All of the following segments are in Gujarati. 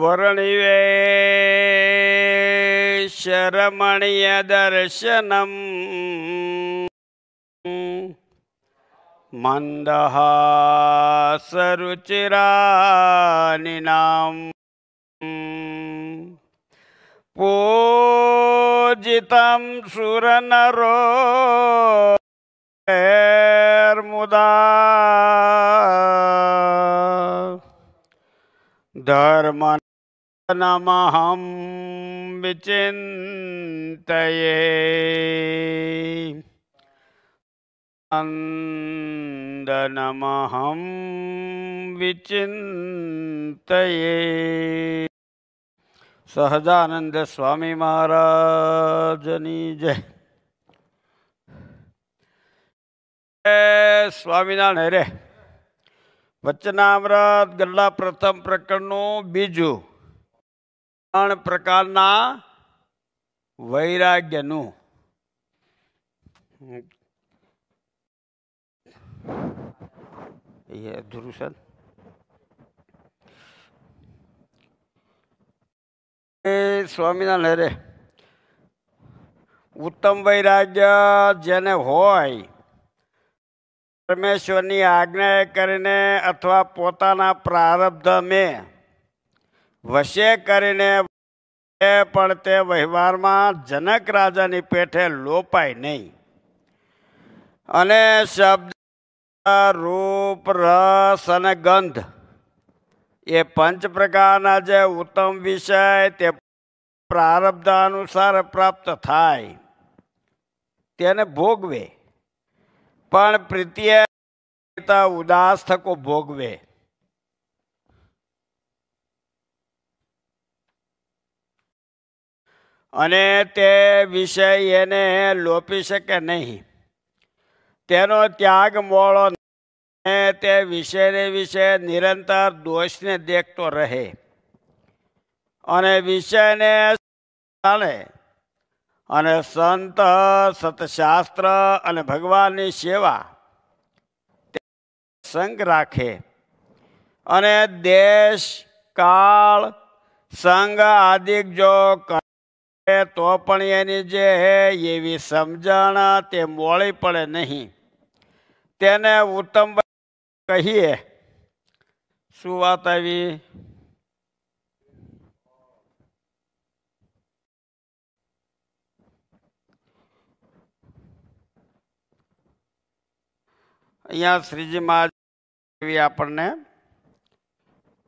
वरणिवे शरमणीयदर्शनम् मन्दहासरुचिरानिनाम् पूजितं सुरनरो मुदा धर्म नमहं विचिन्तये नन्दनमहं विचिन्तये સહજાનંદ સ્વામી મહારાજની જય સ્વામિનારાયણ રે વચનામૃત ગલ્લા પ્રથમ પ્રકરણનું બીજું ત્રણ પ્રકારના વૈરાગ્યનું એ અધૂરું હરે ઉત્તમ વૈરાગ્ય જેને હોય પરમેશ્વરની આજ્ઞા કરીને અથવા પોતાના પ્રારબ્ધ મેં વશે કરીને એ પણ તે વ્યવહારમાં જનક રાજાની પેઠે લોપાય નહીં અને શબ્દ રૂપ રસ અને ગંધ એ પંચ પ્રકારના જે ઉત્તમ વિષય તે પ્રારબ્ધ અનુસાર પ્રાપ્ત થાય તેને ભોગવે પણ પ્રીતિએ ઉદાસ થકો ભોગવે અને તે વિષય એને લોપી શકે નહીં તેનો ત્યાગ મોળો તે વિષયને વિશે નિરંતર દોષને દેખતો રહે અને વિષયને ચાલે અને સંત સતશાસ્ત્ર અને ભગવાનની સેવા સંગ રાખે અને દેશ કાળ સંગ આદિક જો તો પણ એની જે એવી સમજણ તે બોળી પડે નહીં તેને ઉત્તમ કહીએ શું વાત આવી અયા શ્રીજી માં આવી આપણે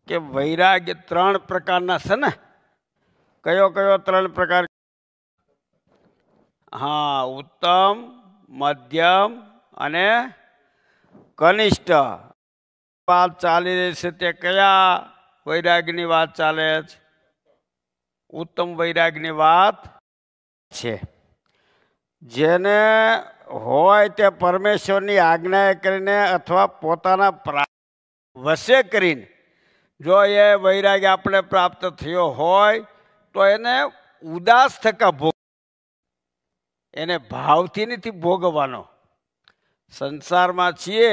કે વૈરાગ ત્રણ પ્રકારના છે ને કયો કયો ત્રણ પ્રકાર હા ઉત્તમ મધ્યમ અને કનિષ્ઠ વાત ચાલી રહી છે તે કયા વૈરાગની વાત ચાલે છે ઉત્તમ વૈરાગની વાત છે જેને હોય તે પરમેશ્વરની આજ્ઞા કરીને અથવા પોતાના પ્રા વશે કરીને જો એ વૈરાગ્ય આપણે પ્રાપ્ત થયો હોય તો એને ઉદાસ થકા ભોગ એને ભાવથી નથી ભોગવવાનો સંસારમાં છીએ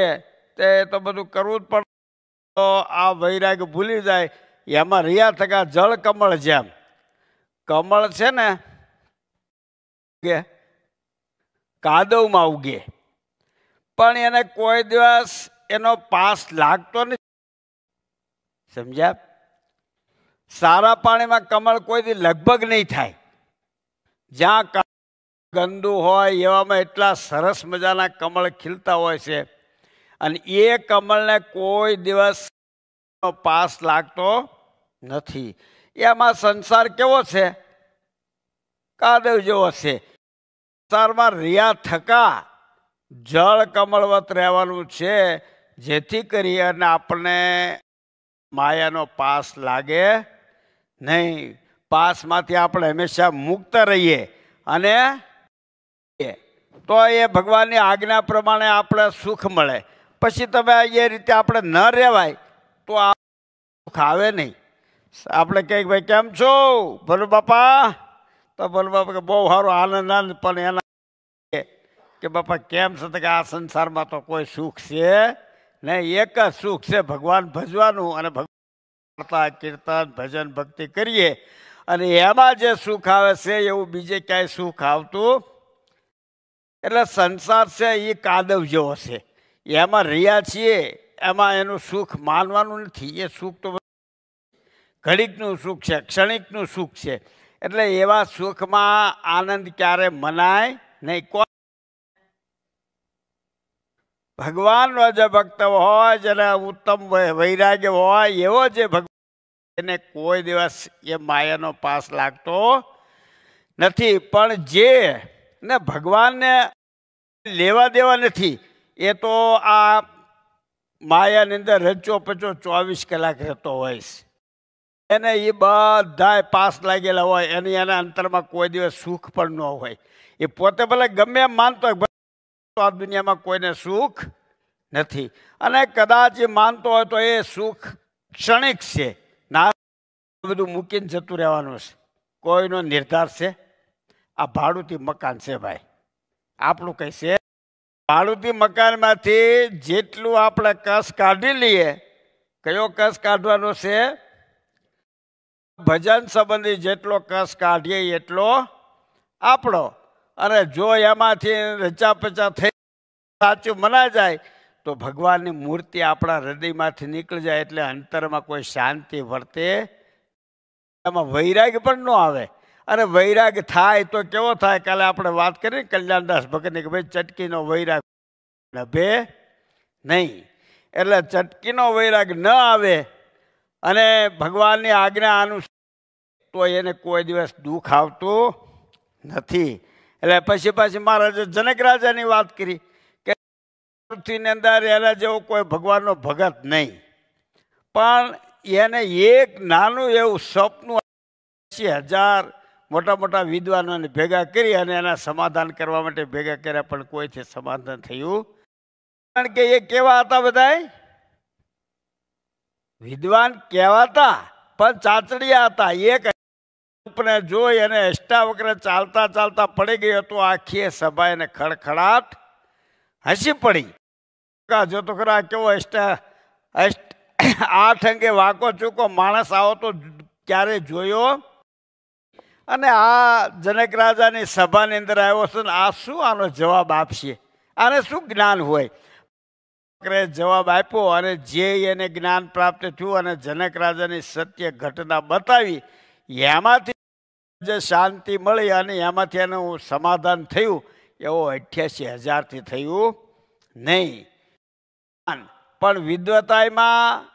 તે તો બધું કરવું જ પણ આ વૈરાગ ભૂલી જાય એમાં રહ્યા થકા જળ કમળ જેમ કમળ છે ને કાદવમાં ઉગે પણ એને કોઈ દિવસ એનો પાસ લાગતો નથી સમજ્યા સારા પાણીમાં કમળ કોઈથી લગભગ નહીં થાય જ્યાં ગંદુ હોય એવામાં એટલા સરસ મજાના કમળ ખીલતા હોય છે અને એ કમળને કોઈ દિવસ પાસ લાગતો નથી એમાં સંસાર કેવો છે કાદવ જેવો છે સંસારમાં રિયા થકા જળ કમળવત રહેવાનું છે જેથી કરી અને આપણને માયાનો પાસ લાગે નહીં પાસમાંથી આપણે હંમેશા મુક્ત રહીએ અને તો એ ભગવાનની આજ્ઞા પ્રમાણે આપણે સુખ મળે પછી તમે એ રીતે આપણે ન રહેવાય તો આ સુખ આવે નહીં આપણે કહે ભાઈ કેમ છો ભલું બાપા તો ભલું બાપા કે બહુ સારો આનંદ આનંદ પણ એના કે બાપા કેમ છે કે આ સંસારમાં તો કોઈ સુખ છે નહીં એક જ સુખ છે ભગવાન ભજવાનું અને ભગવાન કીર્તન ભજન ભક્તિ કરીએ અને એમાં જે સુખ આવે છે એવું બીજે ક્યાંય સુખ આવતું એટલે સંસાર છે એ કાદવ જેવો છે એમાં રહ્યા છીએ એમાં એનું સુખ માનવાનું નથી એ સુખ તો ઘડીકનું સુખ છે ક્ષણિકનું સુખ છે એટલે એવા સુખમાં આનંદ ક્યારે મનાય નહીં કોણ ભગવાનનો જે ભક્ત હોય જેને ઉત્તમ વૈરાગ્ય હોય એવો જે ભગવાન એને કોઈ દિવસ એ માયાનો પાસ લાગતો નથી પણ જે ને ભગવાનને લેવા દેવા નથી એ તો આ માયાની અંદર રચો પચો ચોવીસ કલાક રહેતો હોય છે એને એ બધાય પાસ લાગેલા હોય એની એના અંતરમાં કોઈ દિવસ સુખ પણ ન હોય એ પોતે ભલે ગમે એમ માનતો હોય આ દુનિયામાં કોઈને સુખ નથી અને કદાચ એ માનતો હોય તો એ સુખ ક્ષણિક છે ના બધું મૂકીને જતું રહેવાનું છે કોઈનો નિર્ધાર છે આ ભાડુતી મકાન છે ભાઈ આપણું કંઈ છે ભાડુતી મકાનમાંથી જેટલું આપણે કસ કાઢી લઈએ કયો કસ કાઢવાનો છે ભજન સંબંધી જેટલો કસ કાઢીએ એટલો આપણો અને જો એમાંથી રચા પચા થઈ સાચું મના જાય તો ભગવાનની મૂર્તિ આપણા હૃદયમાંથી નીકળી જાય એટલે અંતરમાં કોઈ શાંતિ વર્તે એમાં વૈરાગ્ય પણ ન આવે અને વૈરાગ થાય તો કેવો થાય કાલે આપણે વાત કરી કલ્યાણદાસ ભગતની કે ભાઈ ચટકીનો વૈરાગ નભે નહીં એટલે ચટકીનો વૈરાગ ન આવે અને ભગવાનની આજ્ઞા અનુસાર તો એને કોઈ દિવસ દુઃખ આવતું નથી એટલે પછી પછી મહારાજે જનક રાજાની વાત કરી કે પૃથ્વીની અંદર એના જેવો કોઈ ભગવાનનો ભગત નહીં પણ એને એક નાનું એવું સપનું પછી હજાર મોટા મોટા વિદ્વાનોને ભેગા કરી અને એના સમાધાન કરવા માટે ભેગા કર્યા પણ કોઈથી સમાધાન થયું કારણ કે એ કેવા હતા બધા વિદ્વાન કહેવાતા પણ ચાચડિયા હતા એક ને જોઈ અને અષ્ટાવક્ર ચાલતા ચાલતા પડી ગયો તો આખી સભા એને ખડખડાટ હસી પડી જો તો ખરા કેવો અષ્ટા અષ્ટ આઠ અંગે વાંકો ચૂકો માણસ આવો તો ક્યારે જોયો અને આ જનક રાજાની સભાની અંદર આવ્યો છે ને આ શું આનો જવાબ આપશે આને શું જ્ઞાન હોય જવાબ આપ્યો અને જે એને જ્ઞાન પ્રાપ્ત થયું અને જનક રાજાની સત્ય ઘટના બતાવી એમાંથી જે શાંતિ મળી અને એમાંથી એનું સમાધાન થયું એવો અઠ્યાસી હજારથી થયું નહીં પણ વિદ્વતામાં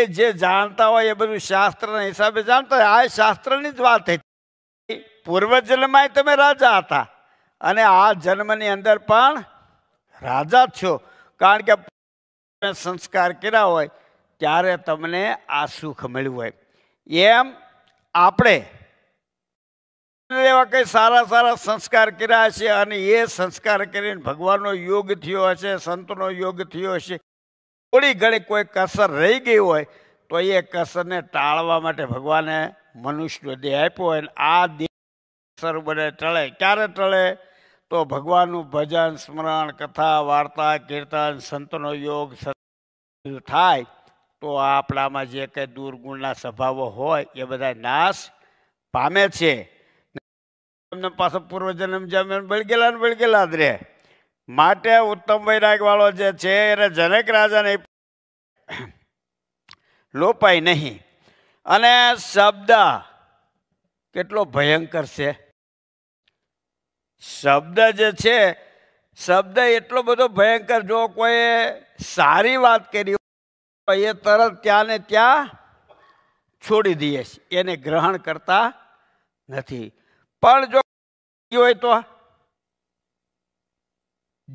એ જે જાણતા હોય એ બધું શાસ્ત્રના હિસાબે જાણતા હોય આ શાસ્ત્રની જ વાત હતી પૂર્વ જન્મમાં તમે રાજા હતા અને આ જન્મની અંદર પણ રાજા છો કારણ કે સંસ્કાર કર્યા હોય ત્યારે તમને આ સુખ મળ્યું હોય એમ આપણે એવા કંઈ સારા સારા સંસ્કાર કર્યા છે અને એ સંસ્કાર કરીને ભગવાનનો યોગ થયો હશે સંતનો યોગ થયો હશે થોડી ઘણી કોઈ કસર રહી ગઈ હોય તો એ કસરને ટાળવા માટે ભગવાને મનુષ્યનો દેહ આપ્યો હોય આ દેહ સર્વને ટળે ક્યારે ટળે તો ભગવાનનું ભજન સ્મરણ કથા વાર્તા કીર્તન સંતનો યોગ થાય તો આપણામાં જે કંઈ દુર્ગુણના સ્વભાવો હોય એ બધા નાશ પામે છે એમને પાછો પૂર્વજન્મ જમીન બળગેલા ને બળગેલા જ રહે માટે ઉત્તમ વૈરાગવાળો જે છે એને જનક રાજાને લોપાય નહીં અને શબ્દ કેટલો ભયંકર છે શબ્દ જે છે શબ્દ એટલો બધો ભયંકર જો કોઈ સારી વાત કરી એ તરત ત્યાં ને ત્યાં છોડી દઈએ છીએ એને ગ્રહણ કરતા નથી પણ જો હોય તો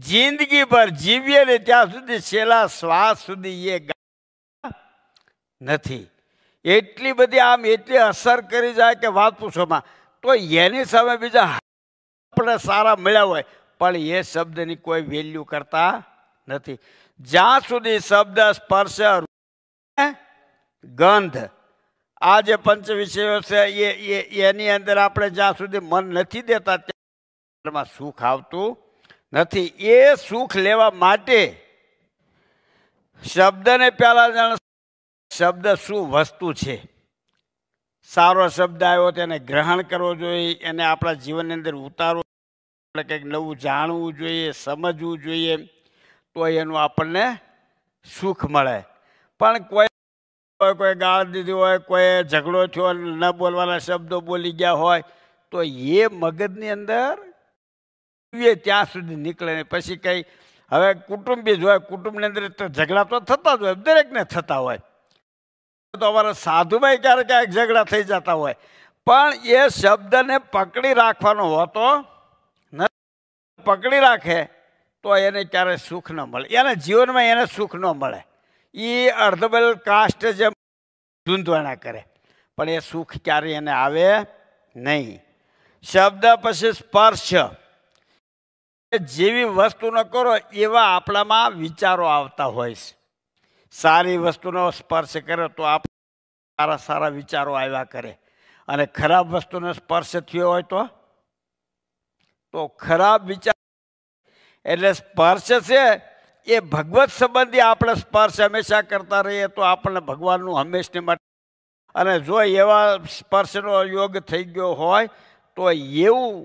જિંદગી પર જીવીએ ને ત્યાં સુધી છેલ્લા શ્વાસ સુધી એ નથી એટલી બધી આમ એટલી અસર કરી જાય કે વાત પૂછોમાં તો એની સામે બીજા આપણે સારા મળ્યા હોય પણ એ શબ્દની કોઈ વેલ્યુ કરતા નથી જ્યાં સુધી શબ્દ સ્પર્શ ગંધ આ જે પંચ વિષયો છે એ એની અંદર આપણે જ્યાં સુધી મન નથી દેતા ત્યાં સુખ આવતું નથી એ સુખ લેવા માટે શબ્દને પહેલાં જાણ શબ્દ શું વસ્તુ છે સારો શબ્દ આવ્યો તેને ગ્રહણ કરવો જોઈએ એને આપણા જીવનની અંદર ઉતારવો આપણે કંઈક નવું જાણવું જોઈએ સમજવું જોઈએ તો એનું આપણને સુખ મળે પણ કોઈ કોઈ ગાળ દીધી હોય કોઈ ઝઘડો થયો ન બોલવાના શબ્દો બોલી ગયા હોય તો એ મગજની અંદર એ ત્યાં સુધી નીકળે ને પછી કંઈ હવે કુટુંબી જ હોય કુટુંબની અંદર તો ઝઘડા તો થતા જ હોય દરેકને થતા હોય તો અમારા સાધુભાઈ ક્યારેક ક્યારેક ઝઘડા થઈ જતા હોય પણ એ શબ્દને પકડી રાખવાનો હોતો ન પકડી રાખે તો એને ક્યારેય સુખ ન મળે એના જીવનમાં એને સુખ ન મળે એ અર્ધબલ કાસ્ટ જેમ ધૂંધવાણા કરે પણ એ સુખ ક્યારેય એને આવે નહીં શબ્દ પછી સ્પર્શ જેવી વસ્તુનો કરો એવા આપણામાં વિચારો આવતા હોય છે સારી વસ્તુનો સ્પર્શ કરે તો આપ સારા સારા વિચારો આવ્યા કરે અને ખરાબ વસ્તુનો સ્પર્શ થયો હોય તો તો ખરાબ વિચાર એટલે સ્પર્શ છે એ ભગવત સંબંધી આપણે સ્પર્શ હંમેશા કરતા રહીએ તો આપણને ભગવાનનું હંમેશને માટે અને જો એવા સ્પર્શનો યોગ થઈ ગયો હોય તો એવું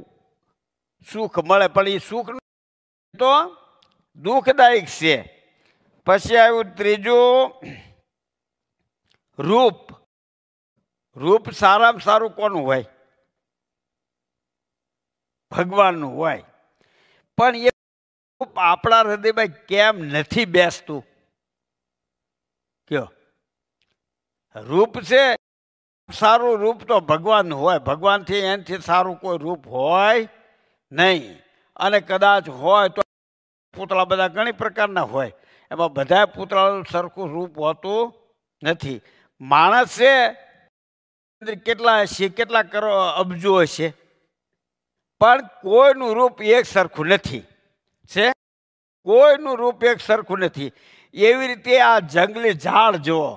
સુખ મળે પણ એ સુખ તો દુઃખદાયક છે પછી આવ્યું ત્રીજું રૂપ રૂપ સારામાં સારું કોનું હોય ભગવાનનું હોય પણ એ રૂપ આપણા હૃદયમાં કેમ નથી બેસતું કયો રૂપ છે સારું રૂપ તો ભગવાન હોય ભગવાનથી એનથી સારું કોઈ રૂપ હોય નહીં અને કદાચ હોય તો પૂતળા બધા ઘણી પ્રકારના હોય એમાં બધા પૂતળાનું સરખું રૂપ હોતું નથી માણસ છે કેટલા હશે કેટલા કરો અબજો હશે પણ કોઈનું રૂપ એક સરખું નથી છે કોઈનું રૂપ એક સરખું નથી એવી રીતે આ જંગલી ઝાડ જુઓ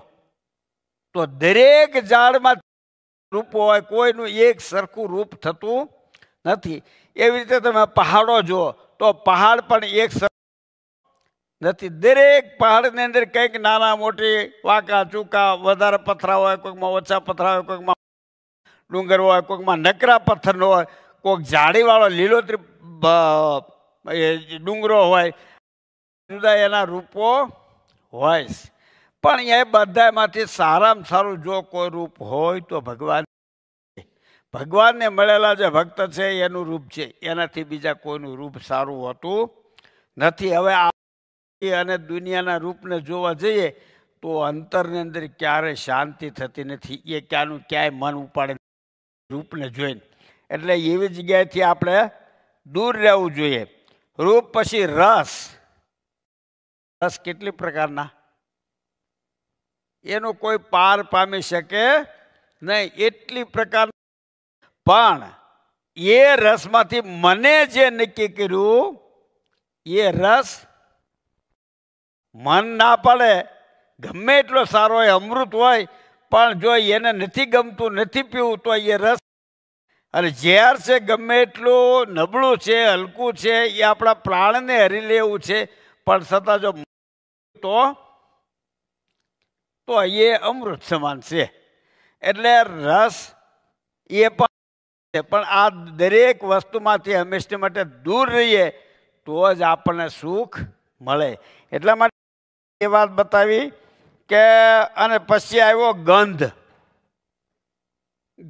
તો દરેક ઝાડમાં રૂપો હોય કોઈનું એક સરખું રૂપ થતું નથી એવી રીતે તમે પહાડો જુઓ તો પહાડ પણ એક નથી દરેક પહાડની અંદર કંઈક નાના મોટી વાંકા ચૂકા વધારે પથરા હોય કોઈકમાં ઓછા પથરા હોય કોઈકમાં ડુંગર હોય કોઈકમાં નકરા પથ્થરનો હોય કોઈક ઝાડીવાળો લીલોતરી ડુંગરો હોય જુદા એના રૂપો હોય પણ એ બધામાંથી સારામાં સારું જો કોઈ રૂપ હોય તો ભગવાન ભગવાનને મળેલા જે ભક્ત છે એનું રૂપ છે એનાથી બીજા કોઈનું રૂપ સારું હોતું નથી હવે આ અને દુનિયાના રૂપને જોવા જઈએ તો અંતરની અંદર ક્યારેય શાંતિ થતી નથી એ ક્યાંનું ક્યાંય મન ઉપાડે રૂપને જોઈને એટલે એવી જગ્યાએથી આપણે દૂર રહેવું જોઈએ રૂપ પછી રસ રસ કેટલી પ્રકારના એનો કોઈ પાર પામી શકે નહીં એટલી પ્રકાર પણ એ રસમાંથી મને જે નક્કી કર્યું એ રસ મન ના પડે ગમે એટલો સારો હોય અમૃત હોય પણ જો એને નથી ગમતું નથી પીવું તો એ રસ અને ઝેર છે ગમે એટલું નબળું છે હલકું છે એ આપણા પ્રાણને હરી લેવું છે પણ છતાં જો તો તો એ અમૃત સમાન છે એટલે રસ એ પણ છે પણ આ દરેક વસ્તુમાંથી હંમેશને માટે દૂર રહીએ તો જ આપણને સુખ મળે એટલા માટે એ વાત બતાવી કે અને પછી આવ્યો ગંધ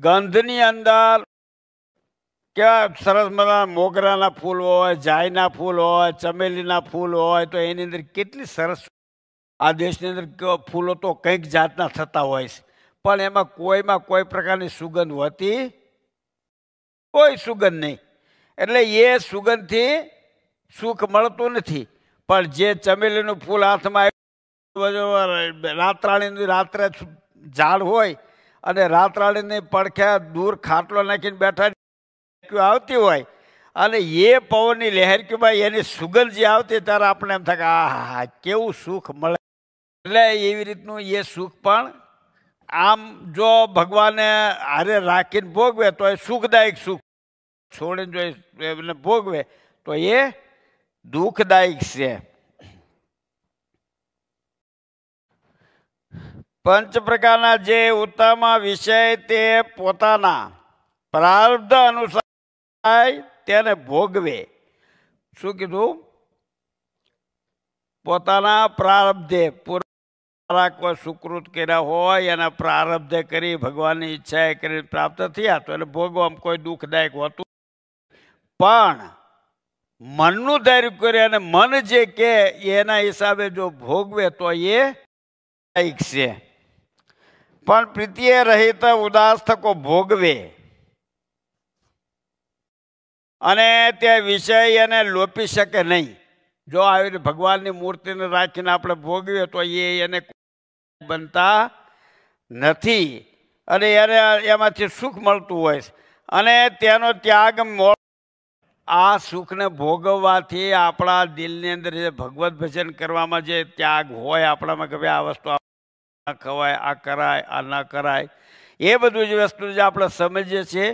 ગંધની અંદર કેવા સરસ મજાના મોગરાના ફૂલ હોય જાયના ફૂલ હોય ચમેલીના ફૂલ હોય તો એની અંદર કેટલી સરસ આ દેશની અંદર ફૂલો તો કંઈક જાતના થતા હોય છે પણ એમાં કોઈમાં કોઈ પ્રકારની સુગંધ હોતી કોઈ સુગંધ નહીં એટલે એ સુગંધથી સુખ મળતું નથી પણ જે ચમેલીનું ફૂલ હાથમાં આવ્યું રાતરાણીનું રાત્રે ઝાડ હોય અને રાતરાણીની પડખે દૂર ખાટલો નાખીને બેઠા લહેરક્યું આવતી હોય અને એ પવનની લહેરક્યુંમાં એની સુગંધ જે આવતી ત્યારે આપણે એમ થાય આ કેવું સુખ મળે એટલે એવી રીતનું એ સુખ પણ આમ જો ભગવાને હારે રાખીને ભોગવે તો એ સુખદાયક સુખ છોડીને જો એમને ભોગવે તો એ દુઃખદાયક છે પંચ પ્રકારના જે ઉત્તમ વિષય તે પોતાના પ્રાર્ધ અનુસાર થાય તેને ભોગવે શું કીધું પોતાના પ્રારબ્ધે કોઈ સુકૃત કર્યા હોય એના પ્રારબ્ધે કરી ભગવાનની ઈચ્છાએ કરીને પ્રાપ્ત થયા તો એને ભોગવામાં કોઈ દુઃખદાયક હોતું પણ મનનું ધાર્યું કરે અને મન જે કે એના હિસાબે જો ભોગવે તો એ છે પણ પ્રીતિએ રહિત ઉદાસ થકો ભોગવે અને તે વિષય એને લોપી શકે નહીં જો આવી ભગવાનની મૂર્તિને રાખીને આપણે ભોગવીએ તો એ એને બનતા નથી અને એને એમાંથી સુખ મળતું હોય અને તેનો ત્યાગ આ સુખને ભોગવવાથી આપણા દિલની અંદર જે ભગવત ભજન કરવામાં જે ત્યાગ હોય આપણામાં કે ભાઈ આ વસ્તુ આ ખવાય આ કરાય આ ના કરાય એ બધું જ વસ્તુ જે આપણે સમજીએ છીએ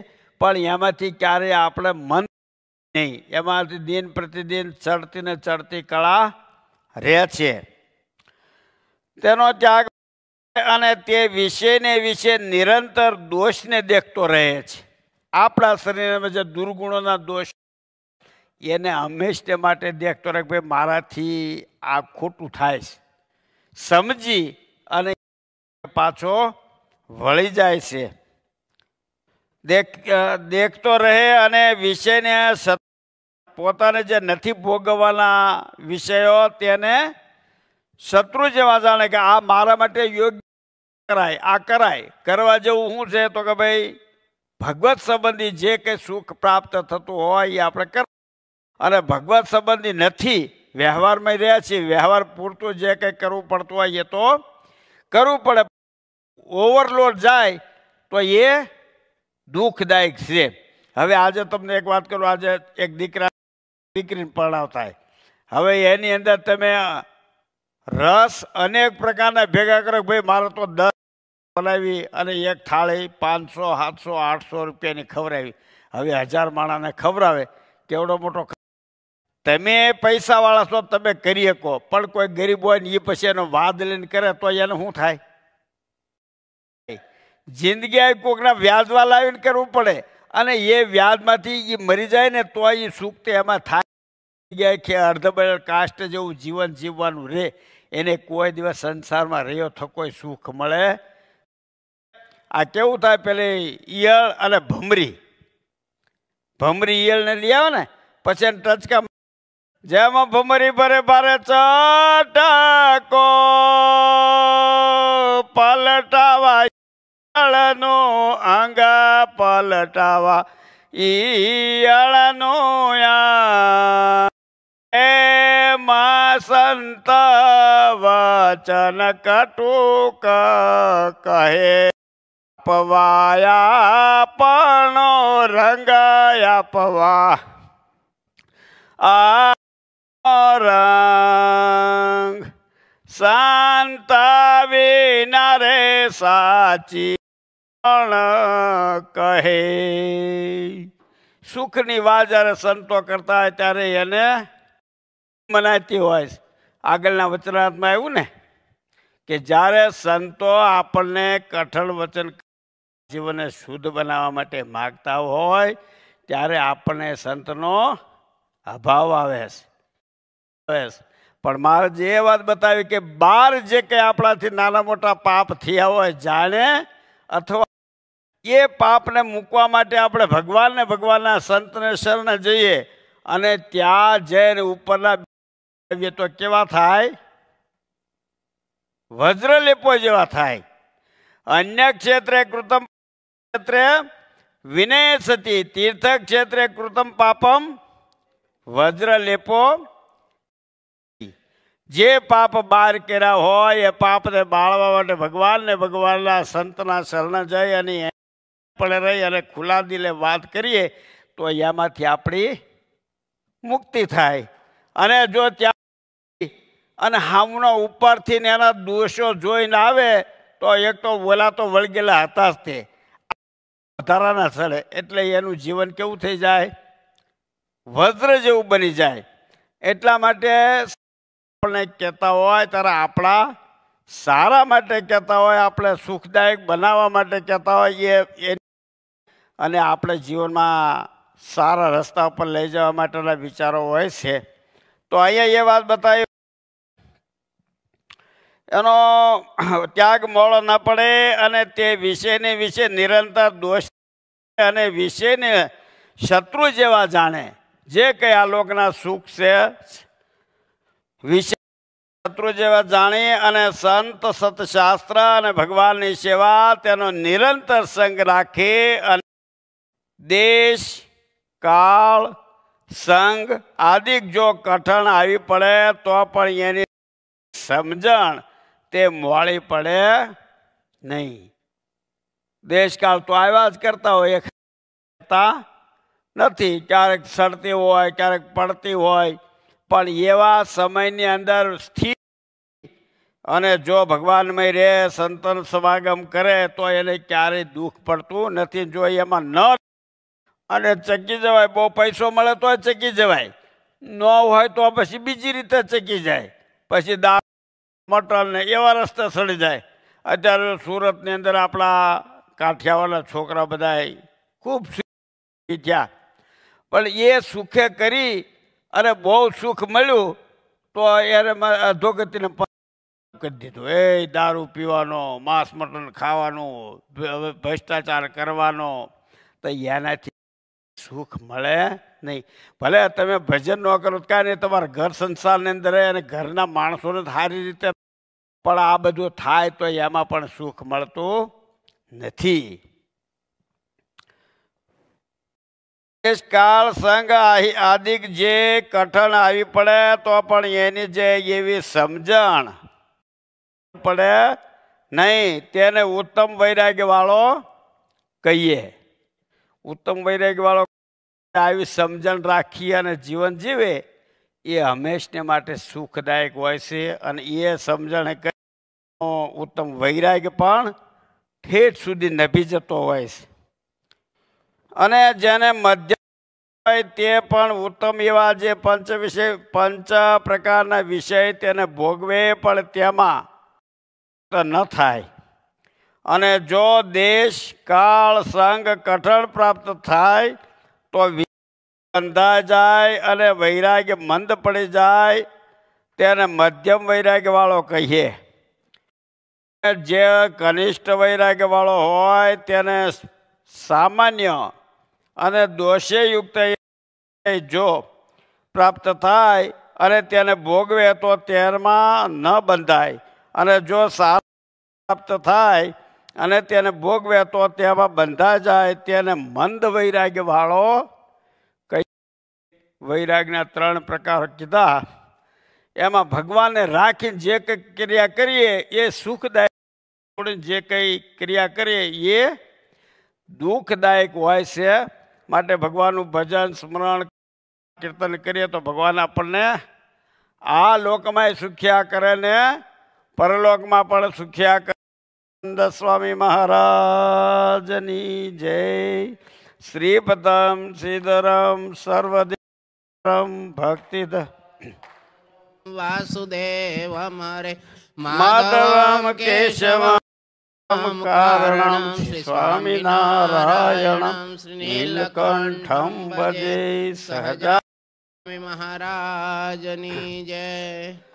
પણ એમાંથી ક્યારેય આપણે મન નહીં એમાંથી દિન પ્રતિદિન ચડતી ને ચડતી કળા રહે છે તેનો ત્યાગ અને તે વિષયને વિશે નિરંતર દોષને દેખતો રહે છે આપણા શરીરમાં જે દુર્ગુણોના દોષ એને હંમેશ તે માટે દેખતો રહે ભાઈ મારાથી આ ખોટું થાય છે સમજી અને પાછો વળી જાય છે દેખતો રહે અને વિષયને પોતાને જે નથી ભોગવવાના વિષયો તેને શત્રુ જેવા જાણે કે આ મારા માટે યોગ્ય કરાય આ કરાય કરવા જેવું શું છે તો કે ભાઈ ભગવત સંબંધી જે કંઈ સુખ પ્રાપ્ત થતું હોય એ આપણે કર અને ભગવત સંબંધી નથી વ્યવહારમાં રહ્યા છીએ વ્યવહાર પૂરતું જે કંઈ કરવું પડતું હોય એ તો કરવું પડે ઓવરલોડ જાય તો એ દુઃખદાયક છે હવે આજે તમને એક વાત કરું આજે એક દીકરા દીકરીને પરણાવતા હવે એની અંદર તમે રસ અનેક પ્રકારના ભેગા કરો ભાઈ મારે તો દસ બનાવી અને એક થાળી પાંચસો સાતસો આઠસો રૂપિયાની ખવડાવી હવે હજાર માણાને ખવડાવે કેવડો મોટો તમે પૈસાવાળા છો તમે કરી શકો પણ કોઈ ગરીબ હોય ને એ પછી એનો વાદ લઈને કરે તો એને શું થાય જિંદગી કોઈકના વ્યાજવા લાવીને કરવું પડે અને એ વ્યાજમાંથી એ મરી જાય ને તો એ સુખ તો એમાં થાય ગયા કે અર્ધબળ કાષ્ટ જેવું જીવન જીવવાનું રહે એને કોઈ દિવસ સંસારમાં રહ્યો થકોય સુખ મળે આ કેવું થાય પેલી ઈયળ અને ભમરી ભમરી ઈયળને લઈ આવે ને પછી એને ટચકા જેમાં ભમરી ભરે ભારે ચટકો લટાવા ઈયળનો એ મા સંત વચન કટુક કહે પવાયા પણ રંગાયા પવા આ રંગ શાંત વિના રે સાચી કહે સુખની વાત જ્યારે સંતો કરતા હોય ત્યારે એને મનાતી હોય આગળના વચનાત્મા એવું ને કે જ્યારે સંતો આપણને કઠણ વચન જીવનને શુદ્ધ બનાવવા માટે માગતા હોય ત્યારે આપણને સંતનો અભાવ આવે છે પણ મારે જે વાત બતાવી કે બાર જે કંઈ આપણાથી નાના મોટા પાપ થયા હોય જાણે અથવા એ પાપને મૂકવા માટે આપણે ભગવાનને ભગવાનના સંતને શરણે જઈએ અને ત્યાં જઈને ઉપરના આવીએ તો કેવા થાય વજ્રલેપો જેવા થાય અન્ય ક્ષેત્રે કૃતમ ક્ષેત્રે વિનય સતી તીર્થ ક્ષેત્રે કૃતમ પાપમ વજ્રલેપો જે પાપ બાર કર્યા હોય એ પાપને બાળવા માટે ભગવાનને ભગવાનના સંતના શરણ જઈ અને પણ રહી અને ખુલ્લા દિલે વાત કરીએ તો એમાંથી આપણી મુક્તિ થાય અને જો ત્યાં અને હામનો ઉપરથી ને એના દોષો જોઈને આવે તો એક તો બોલા તો વળગેલા હતા જ તે વધારાના સ્થળે એટલે એનું જીવન કેવું થઈ જાય વજ્ર જેવું બની જાય એટલા માટે આપણને કહેતા હોય ત્યારે આપણા સારા માટે કહેતા હોય આપણે સુખદાયક બનાવવા માટે કહેતા હોય એ અને આપણે જીવનમાં સારા રસ્તા પર લઈ જવા માટેના વિચારો હોય છે તો અહીંયા એ વાત બતાવી એનો ત્યાગ મોડો ન પડે અને તે વિષયને વિશે નિરંતર દોષ અને વિષયને શત્રુ જેવા જાણે જે કંઈ આ લોકના સુખ છે વિશે શત્રુ જેવા જાણી અને સંત સતશાસ્ત્ર અને ભગવાનની સેવા તેનો નિરંતર સંગ રાખી અને દેશ કાળ સંઘ આદિ જો કઠણ આવી પડે તો પણ એની સમજણ તે મોળી પડે નહીં દેશકાળ તો આવ્યા જ કરતા હોય એ નથી ક્યારેક સડતી હોય ક્યારેક પડતી હોય પણ એવા સમયની અંદર સ્થિર અને જો ભગવાનમય રહે સંતન સમાગમ કરે તો એને ક્યારેય દુઃખ પડતું નથી જો એમાં ન અને ચકી જવાય બહુ પૈસો મળે તો ચકી જવાય ન હોય તો પછી બીજી રીતે ચકી જાય પછી દાળ મટર ને એવા રસ્તે સડી જાય અત્યારે સુરતની અંદર આપણા કાઠિયાવાડના છોકરા બધા ખૂબ સુખી થયા પણ એ સુખે કરી અરે બહુ સુખ મળ્યું તો એને અધોગતિને કરી દીધું એ દારૂ પીવાનો માંસ મટન ખાવાનું હવે ભ્રષ્ટાચાર કરવાનો તો એનાથી સુખ મળે નહીં ભલે તમે ભજન ન કરો કાંઈ નહીં તમારા ઘર સંસારની અંદર રહે અને ઘરના માણસોને સારી રીતે પણ આ બધું થાય તો એમાં પણ સુખ મળતું નથી કાળ સંગ આદિક જે કઠણ આવી પડે તો પણ એની જે એવી સમજણ પડે નહીં તેને ઉત્તમ વૈરાગ્યવાળો કહીએ ઉત્તમ વૈરાગ્યવાળો આવી સમજણ રાખી અને જીવન જીવે એ હંમેશને માટે સુખદાયક હોય છે અને એ સમજણ ઉત્તમ વૈરાગ્ય પણ ઠેઠ સુધી નભી જતો હોય છે અને જેને મધ્ય તે પણ ઉત્તમ એવા જે પંચ વિષય પંચ પ્રકારના વિષય તેને ભોગવે પણ તેમાં ન થાય અને જો દેશ કાળ સંઘ કઠણ પ્રાપ્ત થાય તો બંધાઈ જાય અને વૈરાગ્ય મંદ પડી જાય તેને મધ્યમ વૈરાગ્યવાળો કહીએ જે કનિષ્ઠ વૈરાગ્યવાળો હોય તેને સામાન્ય અને દોષે યુક્ત જો પ્રાપ્ત થાય અને તેને ભોગવે તો તેરમાં ન બંધાય અને જો સાર પ્રાપ્ત થાય અને તેને ભોગવે તો તેમાં બંધા જાય તેને મંદ વૈરાગ્યવાળો કહી વૈરાગ્યના ત્રણ પ્રકાર કીધા એમાં ભગવાનને રાખીને જે કંઈ ક્રિયા કરીએ એ સુખદાયક જે કંઈ ક્રિયા કરીએ એ દુઃખદાયક હોય છે માટે ભગવાનનું ભજન સ્મરણ કીર્તન કરીએ તો ભગવાન આપણને આ લોકમાં સુખ્યા કરે ને પરલોકમાં પણ સુખ્યા કરે સ્વામી મહારાજની જય શ્રીપદમ શ્રીધરમ સર્વદેવ ભક્તિ વાસુદેવ મારે માધવમ કેશવમ कारणं स्वामिनारायणं श्रीनीलकण्ठं भजे सहजा महाराजनी जय